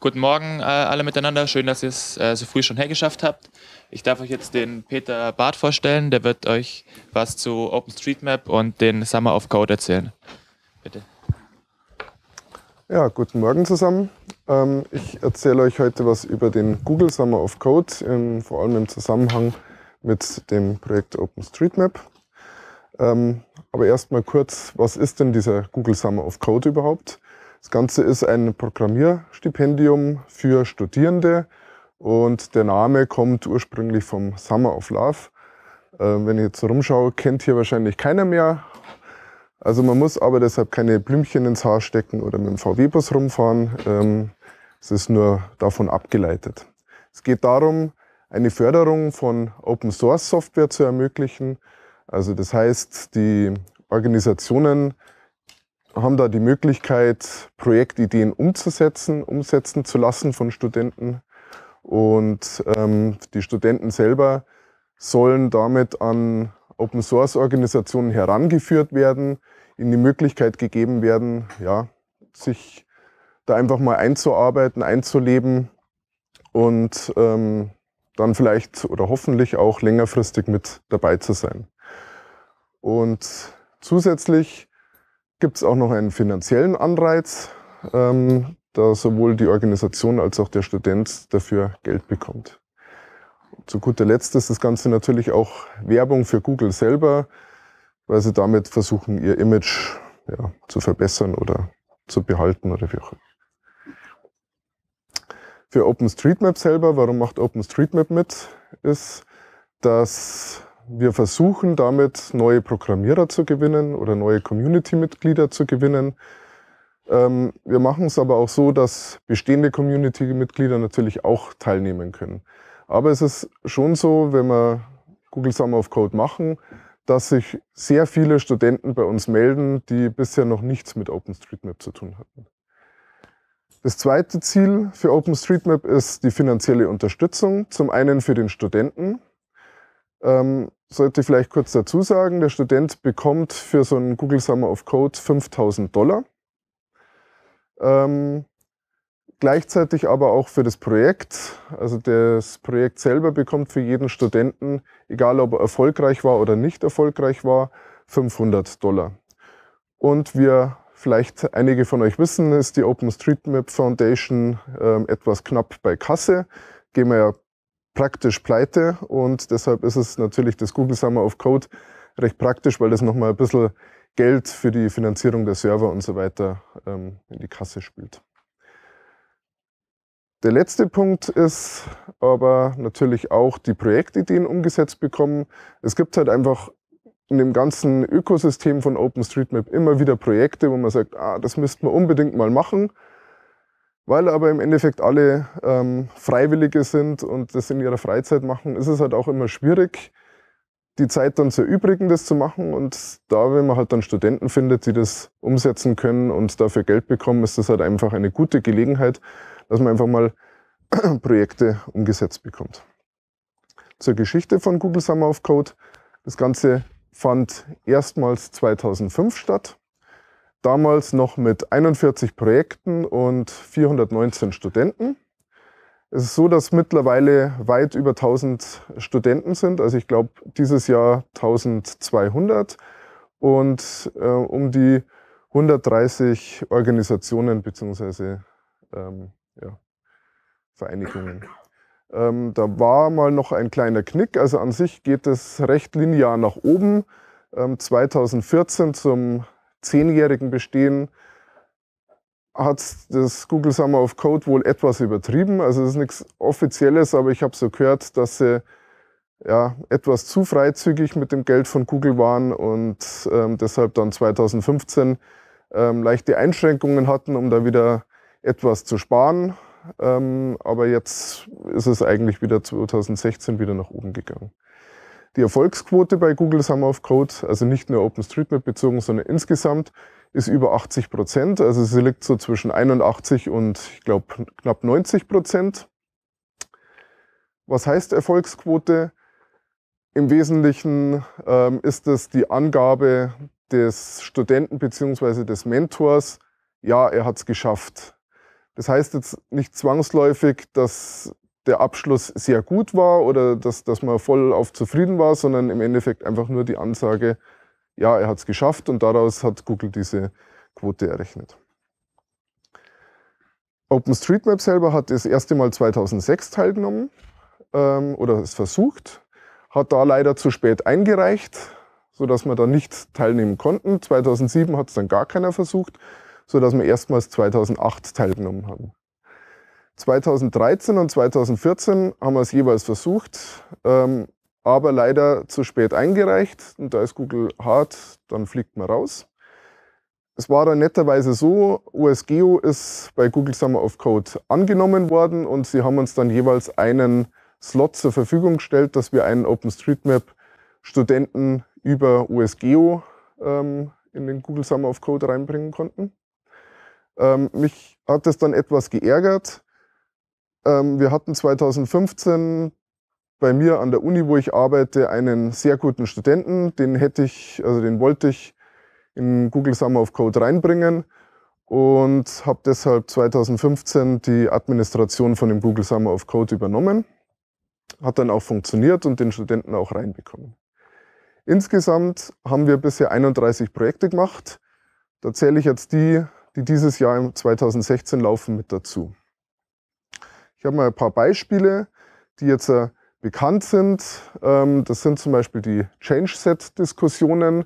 Guten Morgen äh, alle miteinander. Schön, dass ihr es äh, so früh schon hergeschafft habt. Ich darf euch jetzt den Peter Barth vorstellen. Der wird euch was zu OpenStreetMap und den Summer of Code erzählen. Bitte. Ja, guten Morgen zusammen. Ähm, ich erzähle euch heute was über den Google Summer of Code, in, ähm, vor allem im Zusammenhang mit dem Projekt OpenStreetMap. Ähm, aber erstmal kurz, was ist denn dieser Google Summer of Code überhaupt? Das Ganze ist ein Programmierstipendium für Studierende und der Name kommt ursprünglich vom Summer of Love. Ähm, wenn ich jetzt rumschaue, kennt hier wahrscheinlich keiner mehr. Also man muss aber deshalb keine Blümchen ins Haar stecken oder mit dem VW-Bus rumfahren. Ähm, es ist nur davon abgeleitet. Es geht darum, eine Förderung von Open Source Software zu ermöglichen. Also das heißt, die Organisationen haben da die Möglichkeit, Projektideen umzusetzen, umsetzen zu lassen von Studenten. Und ähm, die Studenten selber sollen damit an Open Source Organisationen herangeführt werden, ihnen die Möglichkeit gegeben werden, ja, sich da einfach mal einzuarbeiten, einzuleben und ähm, dann vielleicht oder hoffentlich auch längerfristig mit dabei zu sein. Und zusätzlich gibt es auch noch einen finanziellen Anreiz, ähm, da sowohl die Organisation als auch der Student dafür Geld bekommt. Zu guter Letzt ist das Ganze natürlich auch Werbung für Google selber, weil sie damit versuchen, ihr Image ja, zu verbessern oder zu behalten oder wie auch immer. Für OpenStreetMap selber, warum macht OpenStreetMap mit, ist, dass wir versuchen damit neue Programmierer zu gewinnen oder neue Community-Mitglieder zu gewinnen. Ähm, wir machen es aber auch so, dass bestehende Community-Mitglieder natürlich auch teilnehmen können. Aber es ist schon so, wenn wir Google Summer of Code machen, dass sich sehr viele Studenten bei uns melden, die bisher noch nichts mit OpenStreetMap zu tun hatten. Das zweite Ziel für OpenStreetMap ist die finanzielle Unterstützung, zum einen für den Studenten. Ähm, sollte ich vielleicht kurz dazu sagen, der Student bekommt für so einen Google Summer of Code 5000 Dollar. Ähm, gleichzeitig aber auch für das Projekt. Also das Projekt selber bekommt für jeden Studenten, egal ob er erfolgreich war oder nicht erfolgreich war, 500 Dollar. Und wir vielleicht einige von euch wissen, ist die OpenStreetMap Foundation äh, etwas knapp bei Kasse. Gehen wir ja praktisch pleite und deshalb ist es natürlich das Google Summer of Code recht praktisch, weil das nochmal ein bisschen Geld für die Finanzierung der Server und so weiter ähm, in die Kasse spielt. Der letzte Punkt ist aber natürlich auch die Projektideen umgesetzt bekommen. Es gibt halt einfach in dem ganzen Ökosystem von OpenStreetMap immer wieder Projekte, wo man sagt, ah, das müssten wir unbedingt mal machen. Weil aber im Endeffekt alle ähm, Freiwillige sind und das in ihrer Freizeit machen, ist es halt auch immer schwierig, die Zeit dann zu erübrigen, das zu machen. Und da, wenn man halt dann Studenten findet, die das umsetzen können und dafür Geld bekommen, ist das halt einfach eine gute Gelegenheit, dass man einfach mal Projekte umgesetzt bekommt. Zur Geschichte von Google Summer of Code. Das Ganze fand erstmals 2005 statt damals noch mit 41 Projekten und 419 Studenten. Es ist so, dass mittlerweile weit über 1000 Studenten sind. Also ich glaube, dieses Jahr 1200 und äh, um die 130 Organisationen bzw. Ähm, ja, Vereinigungen. Ähm, da war mal noch ein kleiner Knick. Also an sich geht es recht linear nach oben. Ähm, 2014 zum Zehnjährigen bestehen, hat das Google Summer of Code wohl etwas übertrieben. Also es ist nichts Offizielles, aber ich habe so gehört, dass sie ja, etwas zu freizügig mit dem Geld von Google waren und ähm, deshalb dann 2015 ähm, leichte Einschränkungen hatten, um da wieder etwas zu sparen. Ähm, aber jetzt ist es eigentlich wieder 2016 wieder nach oben gegangen. Die Erfolgsquote bei Google Summer of Code, also nicht nur OpenStreetMap bezogen, sondern insgesamt, ist über 80 Prozent. Also sie liegt so zwischen 81 und ich glaube knapp 90 Prozent. Was heißt Erfolgsquote? Im Wesentlichen ähm, ist es die Angabe des Studenten beziehungsweise des Mentors, ja, er hat es geschafft. Das heißt jetzt nicht zwangsläufig, dass der Abschluss sehr gut war oder dass, dass man voll auf zufrieden war, sondern im Endeffekt einfach nur die Ansage, ja, er hat es geschafft und daraus hat Google diese Quote errechnet. OpenStreetMap selber hat das erste Mal 2006 teilgenommen ähm, oder es versucht, hat da leider zu spät eingereicht, sodass wir da nicht teilnehmen konnten. 2007 hat es dann gar keiner versucht, sodass wir erstmals 2008 teilgenommen haben. 2013 und 2014 haben wir es jeweils versucht, ähm, aber leider zu spät eingereicht. Und da ist Google hart, dann fliegt man raus. Es war dann netterweise so, USGEO ist bei Google Summer of Code angenommen worden und sie haben uns dann jeweils einen Slot zur Verfügung gestellt, dass wir einen OpenStreetMap-Studenten über USGEO ähm, in den Google Summer of Code reinbringen konnten. Ähm, mich hat das dann etwas geärgert, ähm, wir hatten 2015 bei mir an der Uni, wo ich arbeite, einen sehr guten Studenten. Den hätte ich, also den wollte ich in Google Summer of Code reinbringen und habe deshalb 2015 die Administration von dem Google Summer of Code übernommen. Hat dann auch funktioniert und den Studenten auch reinbekommen. Insgesamt haben wir bisher 31 Projekte gemacht. Da zähle ich jetzt die, die dieses Jahr 2016 laufen, mit dazu. Ich habe mal ein paar Beispiele, die jetzt äh, bekannt sind. Ähm, das sind zum Beispiel die Change-Set-Diskussionen.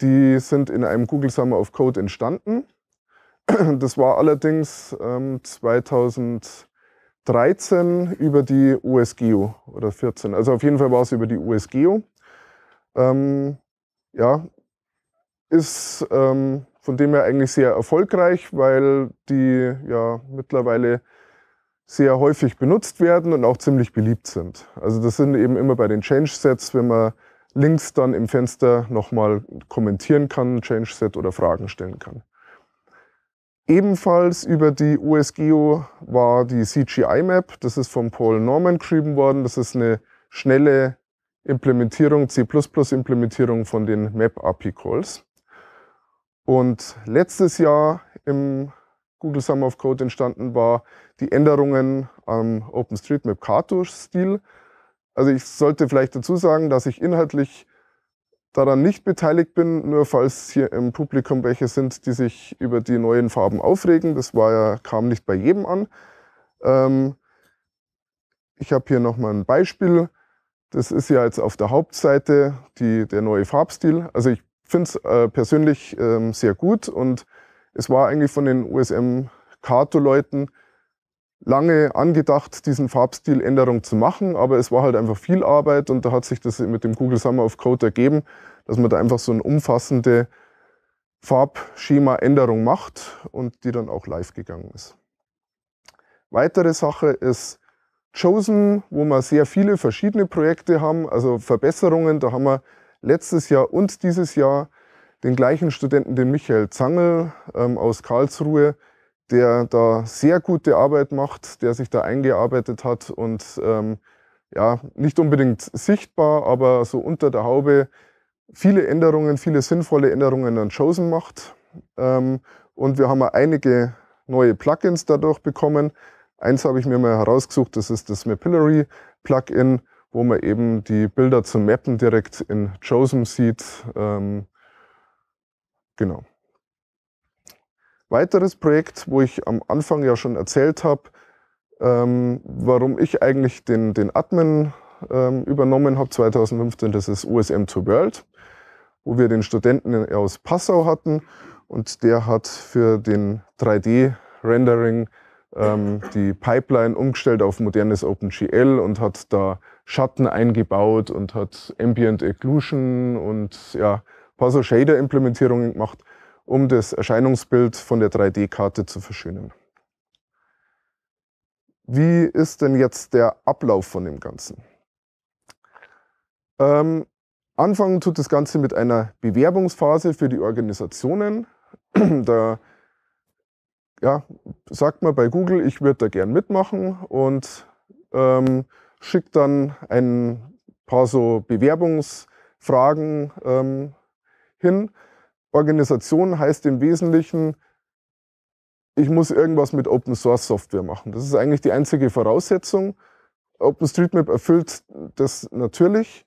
Die sind in einem Google Summer of Code entstanden. Das war allerdings 2013 ähm, über die USGeo oder 14. Also auf jeden Fall war es über die USGeo. Ähm, ja, ist ähm, von dem her eigentlich sehr erfolgreich, weil die ja mittlerweile sehr häufig benutzt werden und auch ziemlich beliebt sind. Also das sind eben immer bei den Change-Sets, wenn man links dann im Fenster nochmal kommentieren kann, Change-Set oder Fragen stellen kann. Ebenfalls über die USGeo war die CGI-Map, das ist von Paul Norman geschrieben worden. Das ist eine schnelle Implementierung, C++-Implementierung von den Map-API-Calls. Und letztes Jahr im Google Summer of Code entstanden war, die Änderungen am OpenStreetMap Cartouche-Stil. Also ich sollte vielleicht dazu sagen, dass ich inhaltlich daran nicht beteiligt bin, nur falls hier im Publikum welche sind, die sich über die neuen Farben aufregen. Das war ja, kam nicht bei jedem an. Ähm, ich habe hier nochmal ein Beispiel. Das ist ja jetzt auf der Hauptseite die, der neue Farbstil. Also ich finde es äh, persönlich ähm, sehr gut und es war eigentlich von den USM-Kato-Leuten lange angedacht, diesen Farbstiländerung zu machen, aber es war halt einfach viel Arbeit und da hat sich das mit dem Google Summer of Code ergeben, dass man da einfach so eine umfassende Farbschema-Änderung macht und die dann auch live gegangen ist. Weitere Sache ist Chosen, wo wir sehr viele verschiedene Projekte haben, also Verbesserungen. Da haben wir letztes Jahr und dieses Jahr den gleichen Studenten, den Michael Zangel ähm, aus Karlsruhe, der da sehr gute Arbeit macht, der sich da eingearbeitet hat und ähm, ja, nicht unbedingt sichtbar, aber so unter der Haube viele Änderungen, viele sinnvolle Änderungen an Chosen macht. Ähm, und wir haben einige neue Plugins dadurch bekommen. Eins habe ich mir mal herausgesucht, das ist das Mapillary Plugin, wo man eben die Bilder zum Mappen direkt in Chosen sieht. Ähm, Genau. Weiteres Projekt, wo ich am Anfang ja schon erzählt habe, ähm, warum ich eigentlich den, den Admin ähm, übernommen habe 2015, das ist USM to World, wo wir den Studenten aus Passau hatten und der hat für den 3D-Rendering ähm, die Pipeline umgestellt auf modernes OpenGL und hat da Schatten eingebaut und hat Ambient Occlusion und ja, paar so Shader-Implementierungen gemacht, um das Erscheinungsbild von der 3D-Karte zu verschönern. Wie ist denn jetzt der Ablauf von dem Ganzen? Ähm, anfangen tut das Ganze mit einer Bewerbungsphase für die Organisationen. da ja, sagt man bei Google, ich würde da gern mitmachen und ähm, schickt dann ein paar so Bewerbungsfragen ähm, hin. Organisation heißt im Wesentlichen, ich muss irgendwas mit Open Source Software machen. Das ist eigentlich die einzige Voraussetzung. OpenStreetMap erfüllt das natürlich.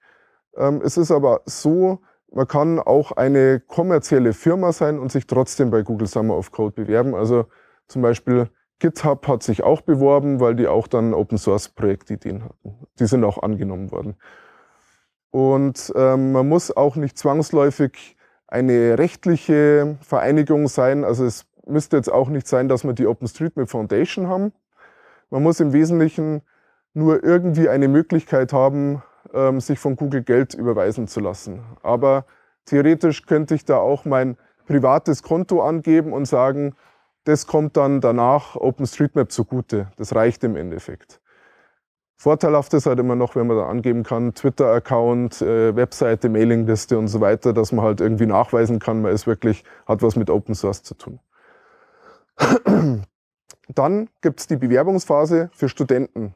Ähm, es ist aber so, man kann auch eine kommerzielle Firma sein und sich trotzdem bei Google Summer of Code bewerben. Also zum Beispiel GitHub hat sich auch beworben, weil die auch dann Open Source Projektideen hatten. Die sind auch angenommen worden. Und ähm, man muss auch nicht zwangsläufig eine rechtliche Vereinigung sein. Also es müsste jetzt auch nicht sein, dass wir die OpenStreetMap Foundation haben. Man muss im Wesentlichen nur irgendwie eine Möglichkeit haben, ähm, sich von Google Geld überweisen zu lassen. Aber theoretisch könnte ich da auch mein privates Konto angeben und sagen, das kommt dann danach OpenStreetMap zugute. Das reicht im Endeffekt. Vorteilhaft ist halt immer noch, wenn man da angeben kann, Twitter-Account, äh, Webseite, Mailingliste und so weiter, dass man halt irgendwie nachweisen kann, man ist wirklich, hat was mit Open Source zu tun. Dann gibt es die Bewerbungsphase für Studenten.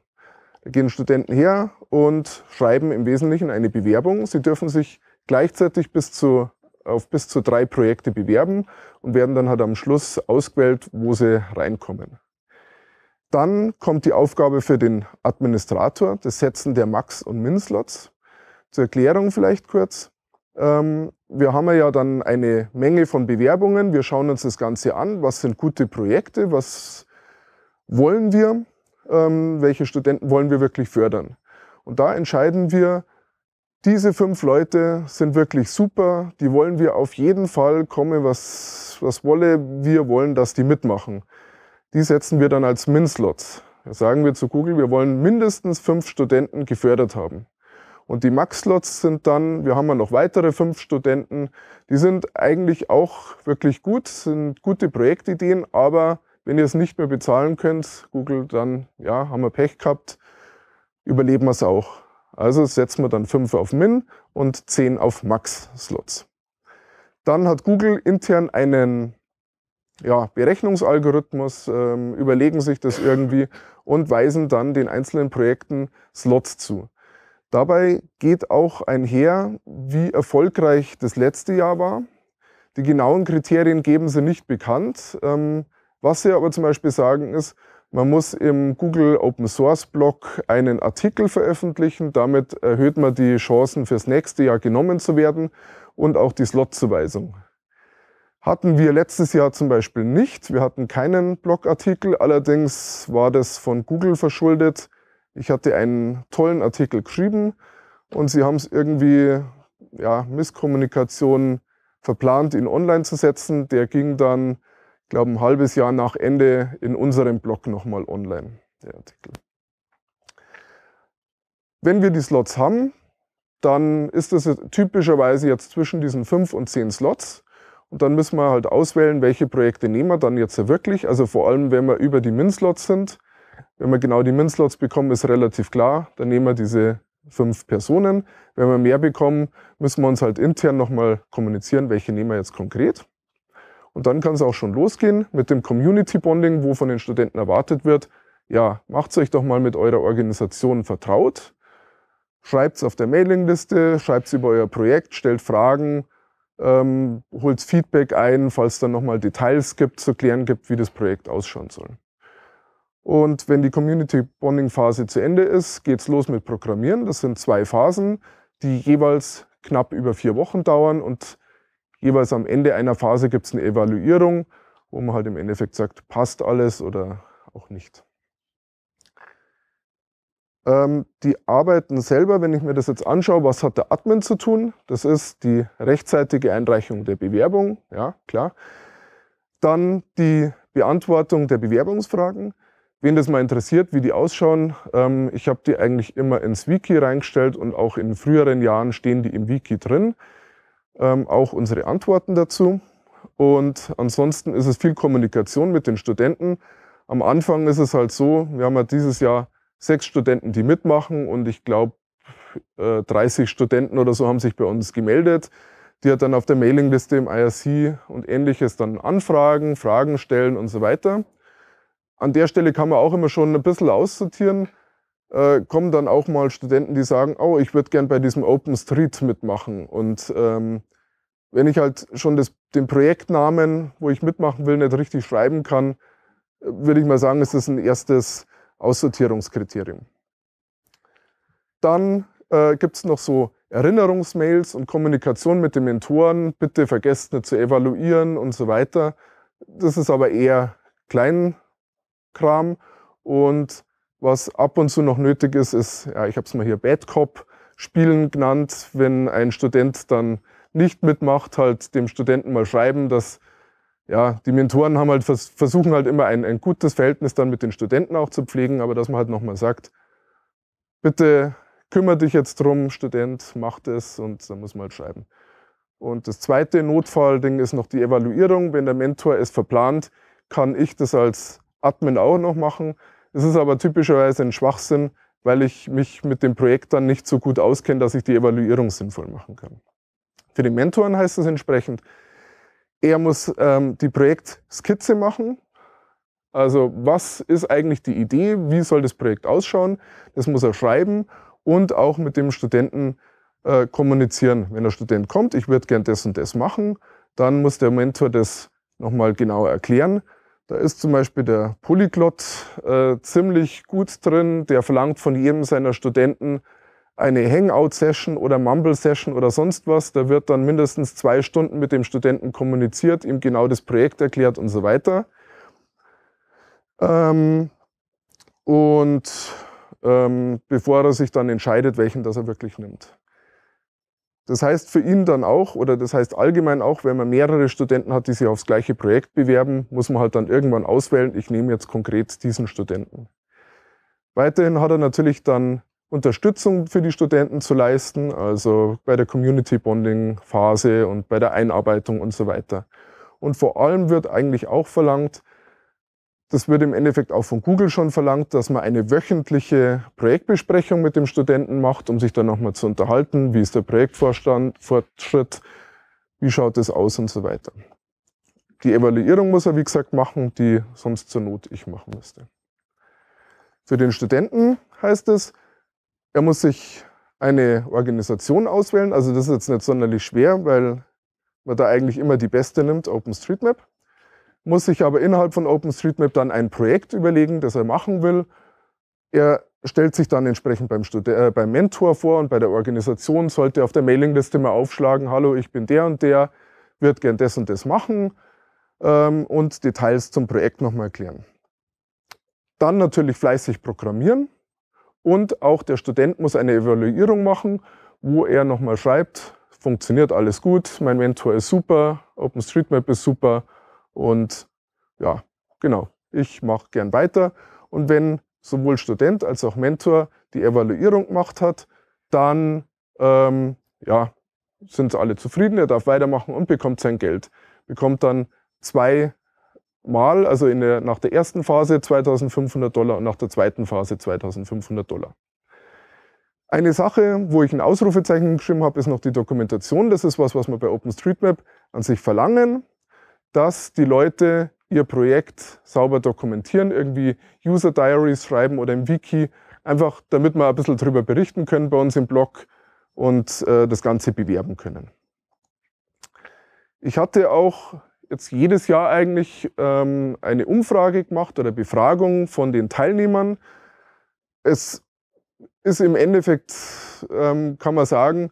Da gehen Studenten her und schreiben im Wesentlichen eine Bewerbung. Sie dürfen sich gleichzeitig bis zu, auf bis zu drei Projekte bewerben und werden dann halt am Schluss ausgewählt, wo sie reinkommen. Dann kommt die Aufgabe für den Administrator, das Setzen der Max- und Min-Slots. Zur Erklärung vielleicht kurz. Ähm, wir haben ja dann eine Menge von Bewerbungen. Wir schauen uns das Ganze an. Was sind gute Projekte? Was wollen wir? Ähm, welche Studenten wollen wir wirklich fördern? Und da entscheiden wir, diese fünf Leute sind wirklich super. Die wollen wir auf jeden Fall, komme was, was wolle. Wir wollen, dass die mitmachen. Die setzen wir dann als MINSlots. Da sagen wir zu Google, wir wollen mindestens fünf Studenten gefördert haben. Und die Max-Slots sind dann, wir haben ja noch weitere fünf Studenten, die sind eigentlich auch wirklich gut, sind gute Projektideen, aber wenn ihr es nicht mehr bezahlen könnt, Google, dann ja, haben wir Pech gehabt, überleben wir es auch. Also setzen wir dann fünf auf Min und zehn auf Max-Slots. Dann hat Google intern einen ja, Berechnungsalgorithmus, ähm, überlegen sich das irgendwie und weisen dann den einzelnen Projekten Slots zu. Dabei geht auch einher, wie erfolgreich das letzte Jahr war. Die genauen Kriterien geben sie nicht bekannt. Ähm, was sie aber zum Beispiel sagen ist, man muss im Google Open Source Blog einen Artikel veröffentlichen. Damit erhöht man die Chancen fürs nächste Jahr genommen zu werden und auch die Slotzuweisung. Hatten wir letztes Jahr zum Beispiel nicht. Wir hatten keinen Blogartikel, allerdings war das von Google verschuldet. Ich hatte einen tollen Artikel geschrieben und sie haben es irgendwie, ja, Misskommunikation verplant, ihn online zu setzen. Der ging dann, ich glaube, ein halbes Jahr nach Ende in unserem Blog nochmal online, der Artikel. Wenn wir die Slots haben, dann ist das typischerweise jetzt zwischen diesen fünf und zehn Slots. Und dann müssen wir halt auswählen, welche Projekte nehmen wir dann jetzt wirklich. Also vor allem, wenn wir über die Min-Slots sind. Wenn wir genau die Min-Slots bekommen, ist relativ klar. Dann nehmen wir diese fünf Personen. Wenn wir mehr bekommen, müssen wir uns halt intern nochmal kommunizieren, welche nehmen wir jetzt konkret. Und dann kann es auch schon losgehen mit dem Community Bonding, wo von den Studenten erwartet wird, ja, macht euch doch mal mit eurer Organisation vertraut. Schreibt es auf der Mailingliste, schreibt es über euer Projekt, stellt Fragen, ähm, holt Feedback ein, falls dann nochmal Details gibt, zu klären gibt, wie das Projekt ausschauen soll. Und wenn die Community Bonding Phase zu Ende ist, geht es los mit Programmieren. Das sind zwei Phasen, die jeweils knapp über vier Wochen dauern und jeweils am Ende einer Phase gibt es eine Evaluierung, wo man halt im Endeffekt sagt, passt alles oder auch nicht. Ähm, die Arbeiten selber, wenn ich mir das jetzt anschaue, was hat der Admin zu tun? Das ist die rechtzeitige Einreichung der Bewerbung, ja, klar. Dann die Beantwortung der Bewerbungsfragen. Wen das mal interessiert, wie die ausschauen, ähm, ich habe die eigentlich immer ins Wiki reingestellt und auch in früheren Jahren stehen die im Wiki drin. Ähm, auch unsere Antworten dazu. Und ansonsten ist es viel Kommunikation mit den Studenten. Am Anfang ist es halt so, wir haben ja dieses Jahr sechs Studenten, die mitmachen und ich glaube, äh, 30 Studenten oder so haben sich bei uns gemeldet. Die hat dann auf der Mailingliste im IRC und ähnliches dann anfragen, Fragen stellen und so weiter. An der Stelle kann man auch immer schon ein bisschen aussortieren. Äh, kommen dann auch mal Studenten, die sagen, oh, ich würde gern bei diesem Open Street mitmachen. Und ähm, wenn ich halt schon das, den Projektnamen, wo ich mitmachen will, nicht richtig schreiben kann, äh, würde ich mal sagen, ist das ein erstes Aussortierungskriterium. Dann äh, gibt es noch so Erinnerungsmails und Kommunikation mit den Mentoren, bitte vergesst nicht zu evaluieren und so weiter. Das ist aber eher Kleinkram und was ab und zu noch nötig ist, ist, ja, ich habe es mal hier Bad Cop Spielen genannt, wenn ein Student dann nicht mitmacht, halt dem Studenten mal schreiben, dass ja, die Mentoren haben halt vers versuchen halt immer ein, ein gutes Verhältnis dann mit den Studenten auch zu pflegen, aber dass man halt nochmal sagt, bitte kümmere dich jetzt drum, Student, mach das und dann muss man halt schreiben. Und das zweite Notfallding ist noch die Evaluierung. Wenn der Mentor es verplant, kann ich das als Admin auch noch machen. Es ist aber typischerweise ein Schwachsinn, weil ich mich mit dem Projekt dann nicht so gut auskenne, dass ich die Evaluierung sinnvoll machen kann. Für die Mentoren heißt es entsprechend, er muss ähm, die Projektskizze machen. Also was ist eigentlich die Idee? Wie soll das Projekt ausschauen? Das muss er schreiben und auch mit dem Studenten äh, kommunizieren. Wenn der Student kommt, ich würde gern das und das machen, dann muss der Mentor das nochmal genauer erklären. Da ist zum Beispiel der Polyglot äh, ziemlich gut drin. Der verlangt von jedem seiner Studenten eine Hangout-Session oder Mumble-Session oder sonst was. Da wird dann mindestens zwei Stunden mit dem Studenten kommuniziert, ihm genau das Projekt erklärt und so weiter. Ähm, und ähm, bevor er sich dann entscheidet, welchen das er wirklich nimmt. Das heißt für ihn dann auch, oder das heißt allgemein auch, wenn man mehrere Studenten hat, die sich aufs gleiche Projekt bewerben, muss man halt dann irgendwann auswählen, ich nehme jetzt konkret diesen Studenten. Weiterhin hat er natürlich dann Unterstützung für die Studenten zu leisten, also bei der Community Bonding Phase und bei der Einarbeitung und so weiter. Und vor allem wird eigentlich auch verlangt, das wird im Endeffekt auch von Google schon verlangt, dass man eine wöchentliche Projektbesprechung mit dem Studenten macht, um sich dann nochmal zu unterhalten, wie ist der Projektvorstand, Fortschritt, wie schaut es aus und so weiter. Die Evaluierung muss er, wie gesagt, machen, die sonst zur Not ich machen müsste. Für den Studenten heißt es, er muss sich eine Organisation auswählen. Also das ist jetzt nicht sonderlich schwer, weil man da eigentlich immer die beste nimmt, OpenStreetMap. Muss sich aber innerhalb von OpenStreetMap dann ein Projekt überlegen, das er machen will. Er stellt sich dann entsprechend beim, Studi äh, beim Mentor vor und bei der Organisation sollte auf der Mailingliste mal aufschlagen, hallo, ich bin der und der, würde gern das und das machen ähm, und Details zum Projekt nochmal erklären. Dann natürlich fleißig programmieren. Und auch der Student muss eine Evaluierung machen, wo er nochmal schreibt, funktioniert alles gut, mein Mentor ist super, OpenStreetMap ist super und ja, genau, ich mache gern weiter. Und wenn sowohl Student als auch Mentor die Evaluierung gemacht hat, dann ähm, ja, sind alle zufrieden, er darf weitermachen und bekommt sein Geld. Bekommt dann zwei Mal, also der, nach der ersten Phase 2500 Dollar und nach der zweiten Phase 2500 Dollar. Eine Sache, wo ich ein Ausrufezeichen geschrieben habe, ist noch die Dokumentation. Das ist was, was wir bei OpenStreetMap an sich verlangen, dass die Leute ihr Projekt sauber dokumentieren, irgendwie User Diaries schreiben oder im Wiki, einfach damit wir ein bisschen darüber berichten können bei uns im Blog und äh, das Ganze bewerben können. Ich hatte auch jetzt jedes Jahr eigentlich ähm, eine Umfrage gemacht oder Befragung von den Teilnehmern. Es ist im Endeffekt, ähm, kann man sagen,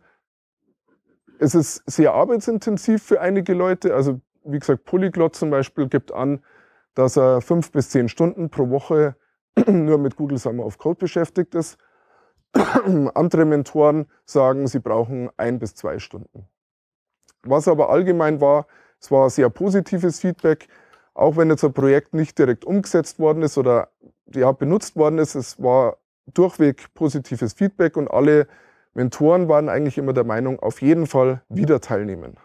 es ist sehr arbeitsintensiv für einige Leute. Also wie gesagt, Polyglot zum Beispiel gibt an, dass er fünf bis zehn Stunden pro Woche nur mit Google Summer of Code beschäftigt ist. Andere Mentoren sagen, sie brauchen ein bis zwei Stunden. Was aber allgemein war, es war sehr positives Feedback, auch wenn jetzt ein Projekt nicht direkt umgesetzt worden ist oder ja, benutzt worden ist. Es war durchweg positives Feedback und alle Mentoren waren eigentlich immer der Meinung, auf jeden Fall wieder teilnehmen.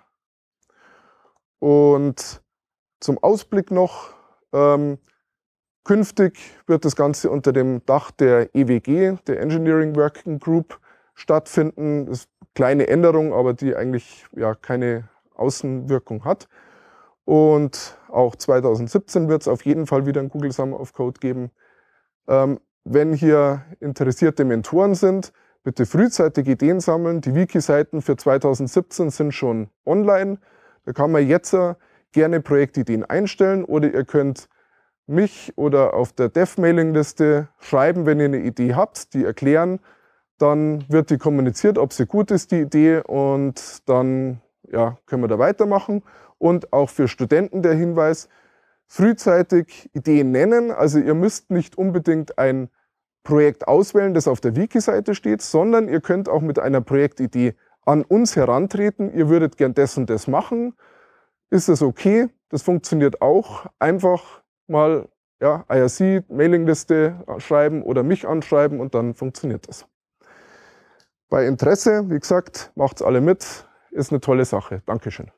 Und zum Ausblick noch, ähm, künftig wird das Ganze unter dem Dach der EWG, der Engineering Working Group, stattfinden. Das ist eine kleine Änderung, aber die eigentlich ja, keine Außenwirkung hat. Und auch 2017 wird es auf jeden Fall wieder ein Google Summer of Code geben. Ähm, wenn hier interessierte Mentoren sind, bitte frühzeitig Ideen sammeln. Die Wiki-Seiten für 2017 sind schon online. Da kann man jetzt gerne Projektideen einstellen oder ihr könnt mich oder auf der Dev-Mailing-Liste schreiben, wenn ihr eine Idee habt, die erklären. Dann wird die kommuniziert, ob sie gut ist, die Idee, und dann ja, können wir da weitermachen. Und auch für Studenten der Hinweis, frühzeitig Ideen nennen. Also ihr müsst nicht unbedingt ein Projekt auswählen, das auf der Wiki-Seite steht, sondern ihr könnt auch mit einer Projektidee an uns herantreten. Ihr würdet gern das und das machen. Ist das okay? Das funktioniert auch. Einfach mal ja, IRC, Mailingliste schreiben oder mich anschreiben und dann funktioniert das. Bei Interesse, wie gesagt, macht's alle mit ist eine tolle Sache. Dankeschön.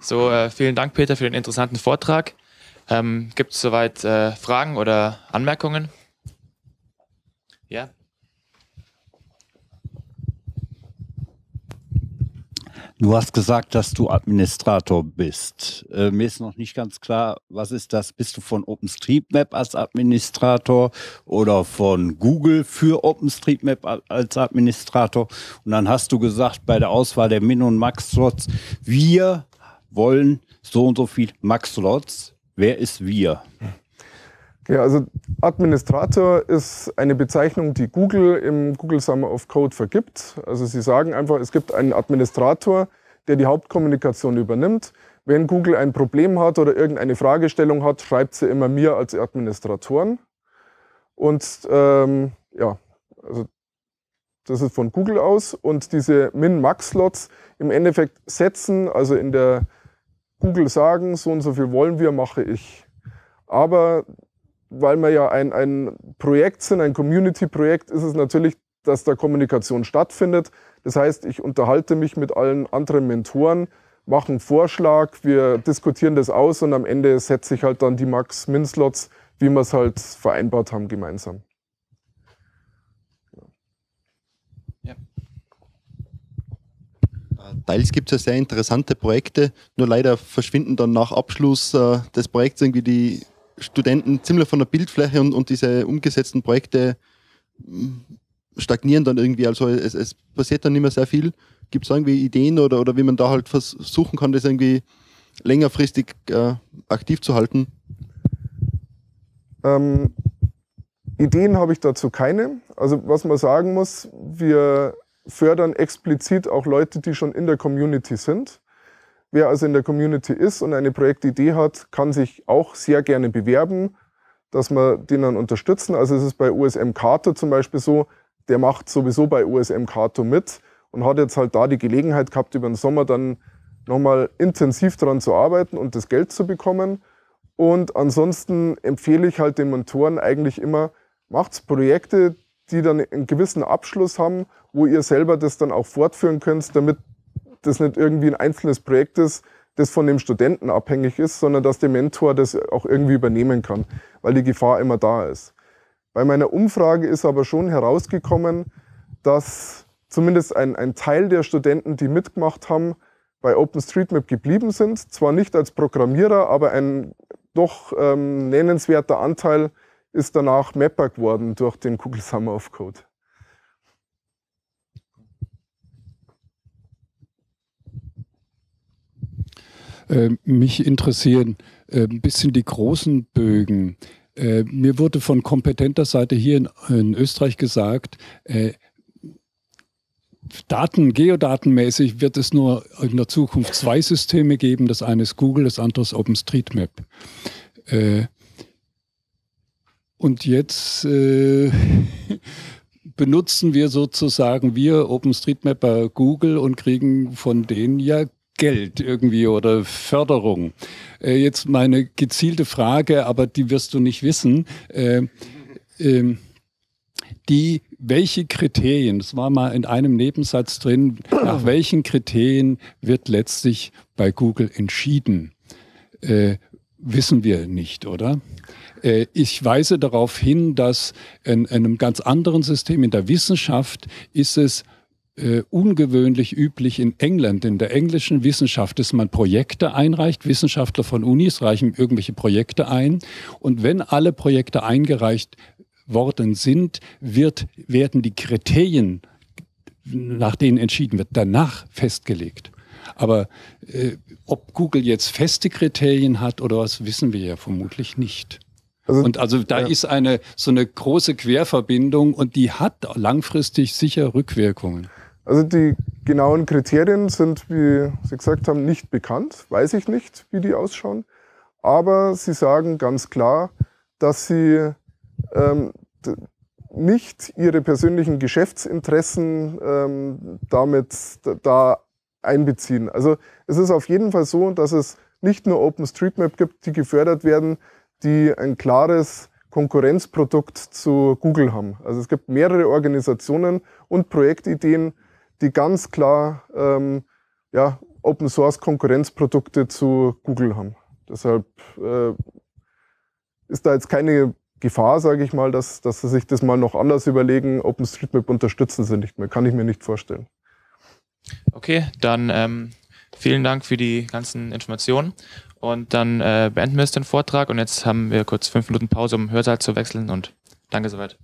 So, äh, vielen Dank, Peter, für den interessanten Vortrag. Ähm, Gibt es soweit äh, Fragen oder Anmerkungen? Du hast gesagt, dass du Administrator bist. Äh, mir ist noch nicht ganz klar, was ist das? Bist du von OpenStreetMap als Administrator oder von Google für OpenStreetMap als Administrator? Und dann hast du gesagt, bei der Auswahl der Min- und Max-Slots, wir wollen so und so viel Max-Slots. Wer ist wir? Hm. Ja, also Administrator ist eine Bezeichnung, die Google im Google Summer of Code vergibt. Also sie sagen einfach, es gibt einen Administrator, der die Hauptkommunikation übernimmt. Wenn Google ein Problem hat oder irgendeine Fragestellung hat, schreibt sie immer mir als Administratoren. Und ähm, ja, also das ist von Google aus. Und diese Min-Max-Slots im Endeffekt setzen, also in der Google sagen, so und so viel wollen wir, mache ich. Aber weil wir ja ein, ein Projekt sind, ein Community-Projekt, ist es natürlich, dass da Kommunikation stattfindet. Das heißt, ich unterhalte mich mit allen anderen Mentoren, mache einen Vorschlag, wir diskutieren das aus und am Ende setze ich halt dann die Max min slots wie wir es halt vereinbart haben, gemeinsam. Ja. Äh, teils gibt es ja sehr interessante Projekte, nur leider verschwinden dann nach Abschluss äh, des Projekts irgendwie die Studenten ziemlich von der Bildfläche und, und diese umgesetzten Projekte hm, stagnieren dann irgendwie. Also es, es passiert dann nicht mehr sehr viel. Gibt es irgendwie Ideen oder, oder wie man da halt versuchen kann, das irgendwie längerfristig äh, aktiv zu halten? Ähm, Ideen habe ich dazu keine. Also was man sagen muss, wir fördern explizit auch Leute, die schon in der Community sind. Wer also in der Community ist und eine Projektidee hat, kann sich auch sehr gerne bewerben, dass wir den dann unterstützen. Also es ist bei USM Kato zum Beispiel so, der macht sowieso bei USM Kato mit und hat jetzt halt da die Gelegenheit gehabt, über den Sommer dann nochmal intensiv dran zu arbeiten und das Geld zu bekommen. Und ansonsten empfehle ich halt den Mentoren eigentlich immer, macht Projekte, die dann einen gewissen Abschluss haben, wo ihr selber das dann auch fortführen könnt, damit das nicht irgendwie ein einzelnes Projekt ist, das von dem Studenten abhängig ist, sondern dass der Mentor das auch irgendwie übernehmen kann, weil die Gefahr immer da ist. Bei meiner Umfrage ist aber schon herausgekommen, dass zumindest ein, ein Teil der Studenten, die mitgemacht haben, bei OpenStreetMap geblieben sind. Zwar nicht als Programmierer, aber ein doch ähm, nennenswerter Anteil ist danach Mapper geworden durch den Google Summer of Code. Äh, mich interessieren äh, ein bisschen die großen Bögen. Äh, mir wurde von kompetenter Seite hier in, in Österreich gesagt, Daten, geodatenmäßig wird es nur in der Zukunft zwei Systeme geben. Das eine ist Google, das andere ist OpenStreetMap. Äh, und jetzt äh, benutzen wir sozusagen, wir OpenStreetMapper Google und kriegen von denen ja Geld irgendwie oder Förderung. Äh, jetzt meine gezielte Frage, aber die wirst du nicht wissen. Äh, äh, die, welche Kriterien, das war mal in einem Nebensatz drin, nach welchen Kriterien wird letztlich bei Google entschieden? Äh, wissen wir nicht, oder? Äh, ich weise darauf hin, dass in einem ganz anderen System, in der Wissenschaft, ist es äh, ungewöhnlich üblich in England. In der englischen Wissenschaft, dass man Projekte einreicht. Wissenschaftler von Unis reichen irgendwelche Projekte ein. Und wenn alle Projekte eingereicht worden sind, wird, werden die Kriterien, nach denen entschieden wird, danach festgelegt. Aber äh, ob Google jetzt feste Kriterien hat oder was, wissen wir ja vermutlich nicht. Also, und also da ja. ist eine so eine große Querverbindung und die hat langfristig sicher Rückwirkungen. Also die genauen Kriterien sind, wie Sie gesagt haben, nicht bekannt. Weiß ich nicht, wie die ausschauen. Aber Sie sagen ganz klar, dass Sie ähm, nicht Ihre persönlichen Geschäftsinteressen ähm, damit da einbeziehen. Also es ist auf jeden Fall so, dass es nicht nur OpenStreetMap gibt, die gefördert werden, die ein klares Konkurrenzprodukt zu Google haben. Also es gibt mehrere Organisationen und Projektideen, die ganz klar ähm, ja, Open Source Konkurrenzprodukte zu Google haben. Deshalb äh, ist da jetzt keine Gefahr, sage ich mal, dass, dass sie sich das mal noch anders überlegen. OpenStreetMap unterstützen sie nicht mehr, kann ich mir nicht vorstellen. Okay, dann ähm, vielen Dank für die ganzen Informationen. Und dann äh, beenden wir jetzt den Vortrag und jetzt haben wir kurz fünf Minuten Pause, um Hörsaal zu wechseln und danke soweit.